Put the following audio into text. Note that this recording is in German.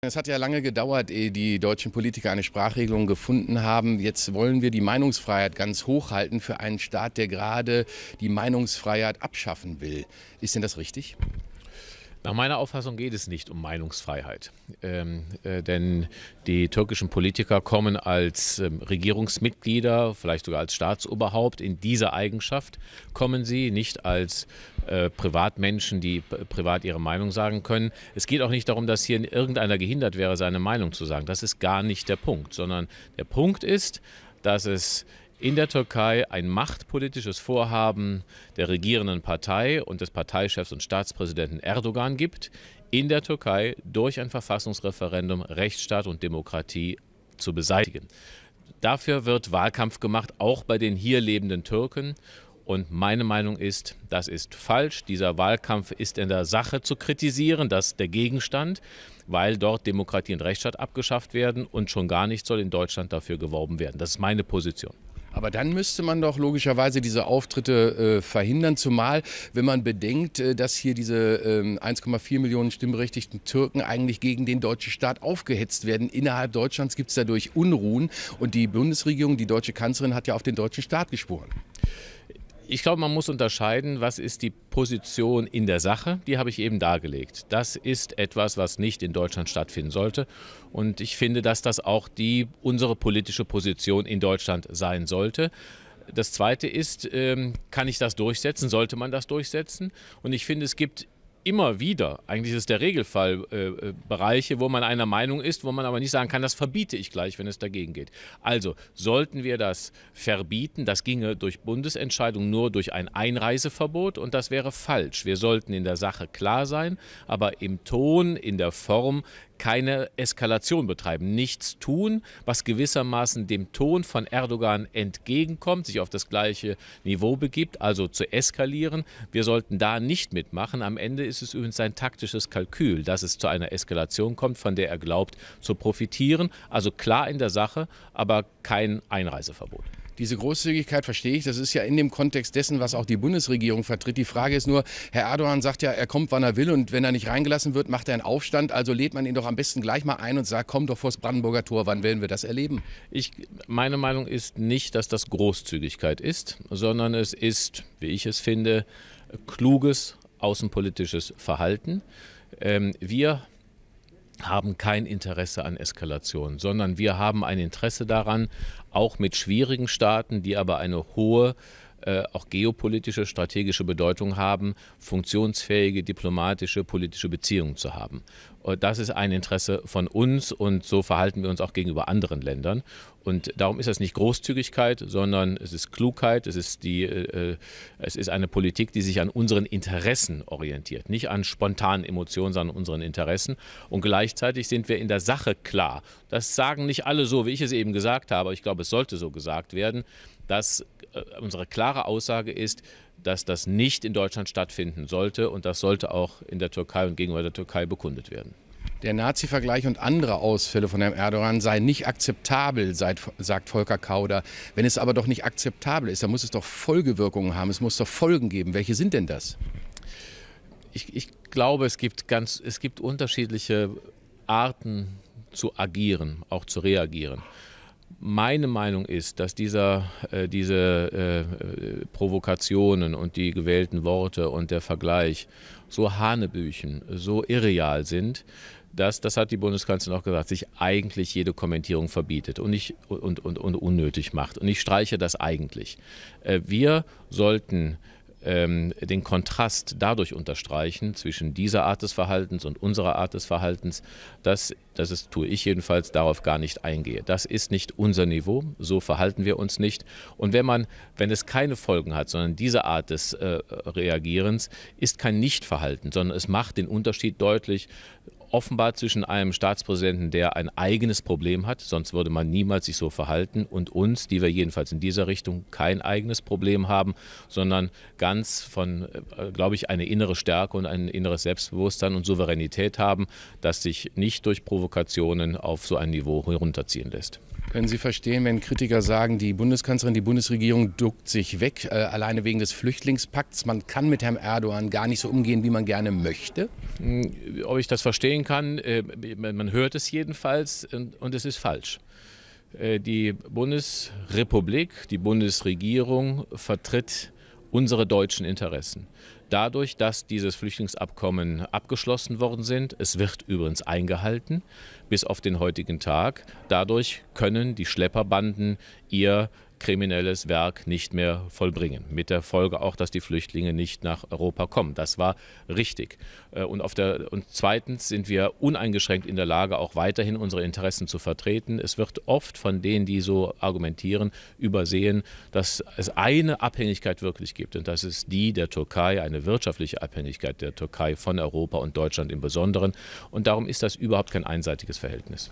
Es hat ja lange gedauert, ehe die deutschen Politiker eine Sprachregelung gefunden haben. Jetzt wollen wir die Meinungsfreiheit ganz hochhalten für einen Staat, der gerade die Meinungsfreiheit abschaffen will. Ist denn das richtig? Nach meiner Auffassung geht es nicht um Meinungsfreiheit, ähm, äh, denn die türkischen Politiker kommen als ähm, Regierungsmitglieder, vielleicht sogar als Staatsoberhaupt. In dieser Eigenschaft kommen sie nicht als äh, Privatmenschen, die privat ihre Meinung sagen können. Es geht auch nicht darum, dass hier irgendeiner gehindert wäre, seine Meinung zu sagen. Das ist gar nicht der Punkt, sondern der Punkt ist, dass es in der Türkei ein machtpolitisches Vorhaben der regierenden Partei und des Parteichefs und Staatspräsidenten Erdogan gibt, in der Türkei durch ein Verfassungsreferendum Rechtsstaat und Demokratie zu beseitigen. Dafür wird Wahlkampf gemacht, auch bei den hier lebenden Türken. Und meine Meinung ist, das ist falsch. Dieser Wahlkampf ist in der Sache zu kritisieren, das ist der Gegenstand, weil dort Demokratie und Rechtsstaat abgeschafft werden und schon gar nicht soll in Deutschland dafür geworben werden. Das ist meine Position. Aber dann müsste man doch logischerweise diese Auftritte äh, verhindern, zumal wenn man bedenkt, äh, dass hier diese äh, 1,4 Millionen stimmberechtigten Türken eigentlich gegen den deutschen Staat aufgehetzt werden. Innerhalb Deutschlands gibt es dadurch Unruhen und die Bundesregierung, die deutsche Kanzlerin hat ja auf den deutschen Staat geschworen. Ich glaube, man muss unterscheiden, was ist die Position in der Sache. Die habe ich eben dargelegt. Das ist etwas, was nicht in Deutschland stattfinden sollte. Und ich finde, dass das auch die, unsere politische Position in Deutschland sein sollte. Das Zweite ist, ähm, kann ich das durchsetzen? Sollte man das durchsetzen? Und ich finde, es gibt immer wieder, eigentlich ist es der Regelfall, äh, äh, Bereiche, wo man einer Meinung ist, wo man aber nicht sagen kann, das verbiete ich gleich, wenn es dagegen geht. Also sollten wir das verbieten, das ginge durch Bundesentscheidung nur durch ein Einreiseverbot und das wäre falsch. Wir sollten in der Sache klar sein, aber im Ton, in der Form keine Eskalation betreiben, nichts tun, was gewissermaßen dem Ton von Erdogan entgegenkommt, sich auf das gleiche Niveau begibt, also zu eskalieren. Wir sollten da nicht mitmachen. Am Ende ist es übrigens sein taktisches Kalkül, dass es zu einer Eskalation kommt, von der er glaubt zu profitieren. Also klar in der Sache, aber kein Einreiseverbot. Diese Großzügigkeit verstehe ich. Das ist ja in dem Kontext dessen, was auch die Bundesregierung vertritt. Die Frage ist nur, Herr Erdogan sagt ja, er kommt, wann er will und wenn er nicht reingelassen wird, macht er einen Aufstand. Also lädt man ihn doch am besten gleich mal ein und sagt, komm doch vors Brandenburger Tor. Wann werden wir das erleben? Ich, meine Meinung ist nicht, dass das Großzügigkeit ist, sondern es ist, wie ich es finde, kluges außenpolitisches Verhalten. Ähm, wir haben kein Interesse an Eskalation, sondern wir haben ein Interesse daran, auch mit schwierigen Staaten, die aber eine hohe äh, auch geopolitische, strategische Bedeutung haben, funktionsfähige diplomatische, politische Beziehungen zu haben. Äh, das ist ein Interesse von uns und so verhalten wir uns auch gegenüber anderen Ländern. Und darum ist das nicht Großzügigkeit, sondern es ist Klugheit, es ist, die, äh, äh, es ist eine Politik, die sich an unseren Interessen orientiert, nicht an spontanen Emotionen, sondern an unseren Interessen. Und gleichzeitig sind wir in der Sache klar. Das sagen nicht alle so, wie ich es eben gesagt habe, aber ich glaube, es sollte so gesagt werden dass äh, unsere klare Aussage ist, dass das nicht in Deutschland stattfinden sollte und das sollte auch in der Türkei und gegenüber der Türkei bekundet werden. Der Nazi-Vergleich und andere Ausfälle von Herrn Erdogan seien nicht akzeptabel, sagt Volker Kauder. Wenn es aber doch nicht akzeptabel ist, dann muss es doch Folgewirkungen haben, es muss doch Folgen geben. Welche sind denn das? Ich, ich glaube, es gibt, ganz, es gibt unterschiedliche Arten zu agieren, auch zu reagieren meine Meinung ist, dass dieser, äh, diese äh, äh, Provokationen und die gewählten Worte und der Vergleich so hanebüchen, so irreal sind, dass, das hat die Bundeskanzlerin auch gesagt, sich eigentlich jede Kommentierung verbietet und, nicht, und, und, und unnötig macht. Und ich streiche das eigentlich. Äh, wir sollten ähm, den Kontrast dadurch unterstreichen zwischen dieser Art des Verhaltens und unserer Art des Verhaltens, dass, das ist, tue ich jedenfalls, darauf gar nicht eingehe. Das ist nicht unser Niveau, so verhalten wir uns nicht. Und wenn man, wenn es keine Folgen hat, sondern diese Art des äh, Reagierens, ist kein Nichtverhalten, sondern es macht den Unterschied deutlich, offenbar zwischen einem Staatspräsidenten, der ein eigenes Problem hat, sonst würde man niemals sich so verhalten, und uns, die wir jedenfalls in dieser Richtung kein eigenes Problem haben, sondern ganz von, äh, glaube ich, eine innere Stärke und ein inneres Selbstbewusstsein und Souveränität haben, das sich nicht durch Provokationen auf so ein Niveau herunterziehen lässt. Können Sie verstehen, wenn Kritiker sagen, die Bundeskanzlerin, die Bundesregierung duckt sich weg, äh, alleine wegen des Flüchtlingspakts? Man kann mit Herrn Erdogan gar nicht so umgehen, wie man gerne möchte? Hm, ob ich das verstehen kann, äh, man hört es jedenfalls und, und es ist falsch. Äh, die Bundesrepublik, die Bundesregierung vertritt unsere deutschen Interessen. Dadurch, dass dieses Flüchtlingsabkommen abgeschlossen worden sind, es wird übrigens eingehalten bis auf den heutigen Tag, dadurch können die Schlepperbanden ihr kriminelles Werk nicht mehr vollbringen. Mit der Folge auch, dass die Flüchtlinge nicht nach Europa kommen. Das war richtig. Äh, und, auf der, und zweitens sind wir uneingeschränkt in der Lage, auch weiterhin unsere Interessen zu vertreten. Es wird oft von denen, die so argumentieren, übersehen, dass es eine Abhängigkeit wirklich gibt. Und das ist die der Türkei, eine wirtschaftliche Abhängigkeit der Türkei von Europa und Deutschland im Besonderen. Und darum ist das überhaupt kein einseitiges Verhältnis.